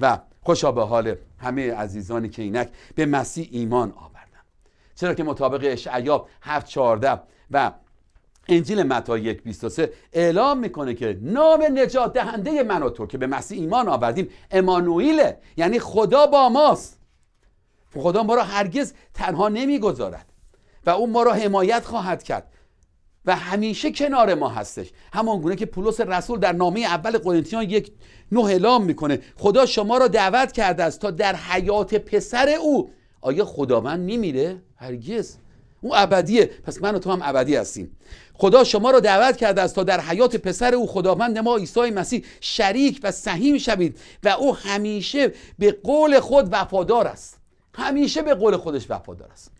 و خوشا به حال همه عزیزانی که اینک به مسیح ایمان آوردن چرا که مطابق اشعیا 714 و انجیل متی یک 23 اعلام میکنه که نام نجات دهنده من و تو که به مسیح ایمان آوردیم امانویله یعنی خدا با ماست خدا ما را هرگز تنها نمیگذارد و او ما را حمایت خواهد کرد و همیشه کنار ما هستش همان گونه که پولس رسول در نامه اول قرنتیان یک نه اعلام میکنه خدا شما را دعوت کرده است تا در حیات پسر او آیا خداوند میمیره هرگز او ابدیه پس من و تو هم ابدی هستیم خدا شما را دعوت کرده است تا در حیات پسر او خداوند ما عیسی مسیح شریک و سهیم شوید و او همیشه به قول خود وفادار است همیشه به قول خودش وفادار است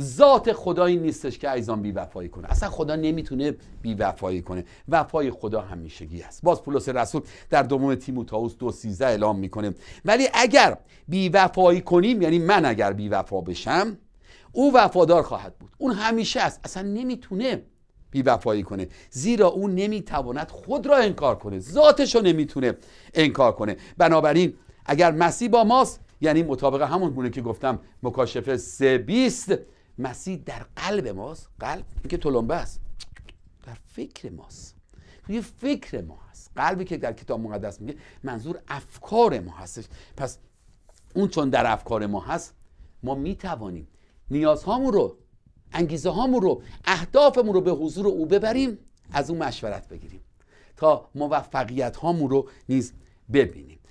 ذات خدایی نیستش که ایزان بیوفایی کنه اصلا خدا نمیتونه بیوفایی کنه وفای خدا همیشگی است باز پولس رسول در دوم تیموتائوس دو سیزده اعلام میکنه ولی اگر بیوفایی کنیم یعنی من اگر وفا بشم او وفادار خواهد بود اون همیشه است اصلا نمیتونه بیوفایی کنه زیرا او نمیتواند خود را انکار کنه ذاتش را نمیتونه انکار کنه بنابراین اگر مسیح با ماست یعنی مطابق همون گونه که گفتم مکاشفه 320 مسیح در قلب ماست قلب که تلمبه است در فکر ماست یه فکر ما هست قلبی که در کتاب مقدس میگه منظور افکار ما هستش پس اون چون در افکار ما هست ما میتوانیم نیازهامون رو انگیزه هامون رو اهدافمون رو به حضور او ببریم از اون مشورت بگیریم تا موفقیت هامون رو نیز ببینیم